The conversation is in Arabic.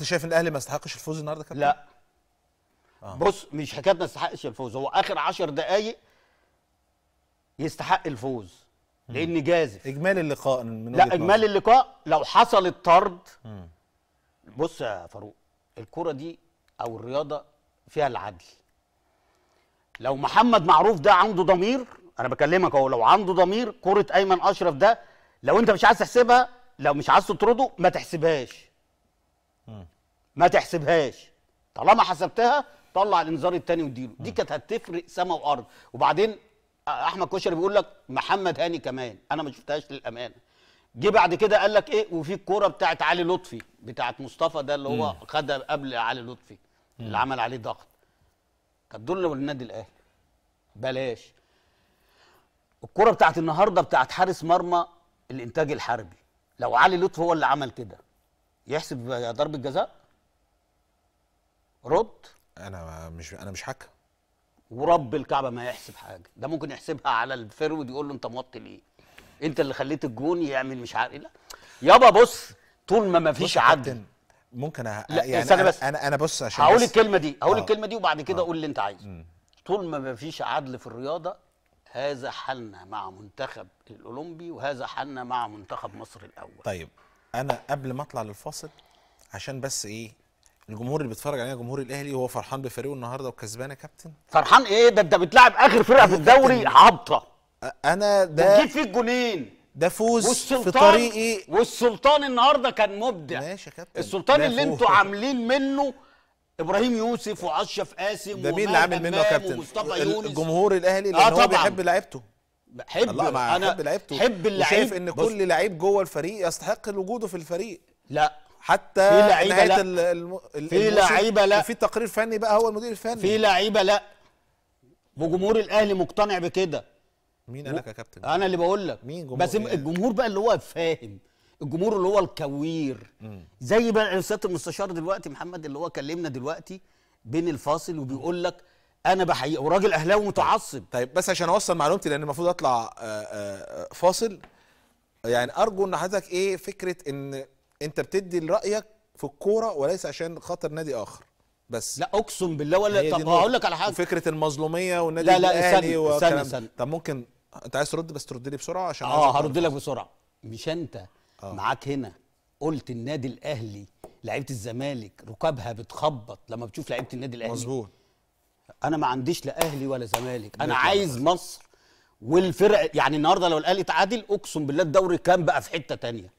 انت شايف ان الاهلي ما يستحقش الفوز النهارده كابتن؟ لا آه. بص مش حكايه ما يستحقش الفوز هو اخر 10 دقائق يستحق الفوز لان جازف اجمالي اللقاء من لا اجمالي اللقاء لو حصل الطرد مم. بص يا فاروق الكره دي او الرياضه فيها العدل لو محمد معروف ده عنده ضمير انا بكلمك اهو لو عنده ضمير كره ايمن اشرف ده لو انت مش عايز تحسبها لو مش عايز تطرده ما تحسبهاش ما تحسبهاش طالما حسبتها طلع الانذار الثاني واديله دي كانت هتفرق سما وارض وبعدين آه، احمد كشري بيقول لك محمد هاني كمان انا ما شفتهاش للامانه جه بعد كده قال لك ايه وفي الكوره بتاعت علي لطفي بتاعت مصطفى ده اللي هو خدها قبل علي لطفي اللي عمل عليه ضغط كانت دول للنادي الاهلي بلاش الكوره بتاعت النهارده بتاعت حارس مرمى الانتاج الحربي لو علي لطفي هو اللي عمل كده يحسب ضربه جزاء رد انا مش انا مش حكم ورب الكعبه ما يحسب حاجه ده ممكن يحسبها على الفرود يقول له انت موطي ليه انت اللي خليت الجون يعمل مش عارف إيه. لا يابا بص طول ما ما فيش عدل ممكن أ... لا يعني انا بس انا انا بص عشان هقول الكلمه دي هقول أوه. الكلمه دي وبعد كده آه. قول اللي انت عايزه طول ما ما فيش عدل في الرياضه هذا حالنا مع منتخب الاولمبي وهذا حالنا مع منتخب مصر الاول طيب انا قبل ما اطلع للفاصل عشان بس ايه الجمهور اللي بيتفرج علينا جمهور الاهلي هو فرحان بفريقه النهارده وكسبان يا كابتن فرحان ايه ده انت بتلعب اخر فرقه في أيوه الدوري هابطه انا ده جيت فيك جونين ده فوز في طريقي والسلطان النهارده كان مبدع ماشي يا كابتن السلطان اللي انتوا عاملين منه ابراهيم يوسف واشرف قاسم ده مين اللي عامل منه يا كابتن الجمهور الاهلي اللي آه هو بيحب لعيبته حب الله ما انا حب لعيبته حب اللعيب شايف ان كل لعيب جوه الفريق يستحق وجوده في الفريق لا حتى في لعيبه لا الم... في لعيبه لا في تقرير فني بقى هو المدير الفني في لعيبه لا وجمهور الاهلي مقتنع بكده مين انا ككابتن انا اللي بقول لك مين جمهور بس يعني. الجمهور بقى اللي هو فاهم الجمهور اللي هو الكوير زي بقى سياده المستشار دلوقتي محمد اللي هو كلمنا دلوقتي بين الفاصل وبيقول لك انا بحقيقه وراجل اهلاوي متعصب طيب،, طيب بس عشان اوصل معلومتي لان المفروض اطلع آه، آه، فاصل يعني ارجو ان حضرتك ايه فكره ان انت بتدي رايك في الكوره وليس عشان خاطر نادي اخر بس لا اقسم بالله ولا طب هقول لك على حاجه فكره المظلوميه والنادي الاهلي لا لا استنى استنى استنى طب ممكن انت عايز ترد بس ترد لي بسرعه عشان اه هرد لك بسرعه مش انت آه. معاك هنا قلت النادي الاهلي لعيبه الزمالك ركابها بتخبط لما بتشوف لعيبه النادي الاهلي مظبوط انا ما عنديش لا اهلي ولا زمالك انا عايز مصر والفرق يعني النهارده لو الاهلي اتعادل اقسم بالله الدوري كان بقى في حته تانية